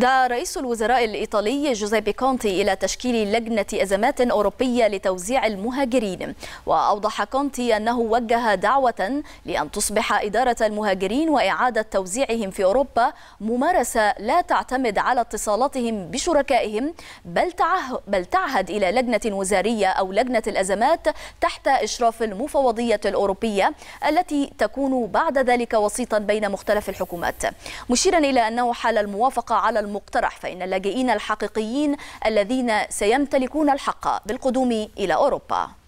دعا رئيس الوزراء الإيطالي جوزيبي كونتي إلى تشكيل لجنة أزمات أوروبية لتوزيع المهاجرين وأوضح كونتي أنه وجه دعوة لأن تصبح إدارة المهاجرين وإعادة توزيعهم في أوروبا ممارسة لا تعتمد على اتصالاتهم بشركائهم بل, تعه بل تعهد إلى لجنة وزارية أو لجنة الأزمات تحت إشراف المفوضية الأوروبية التي تكون بعد ذلك وسيطا بين مختلف الحكومات مشيرا إلى أنه حال الموافقة على المقترح فإن اللاجئين الحقيقيين الذين سيمتلكون الحق بالقدوم إلى أوروبا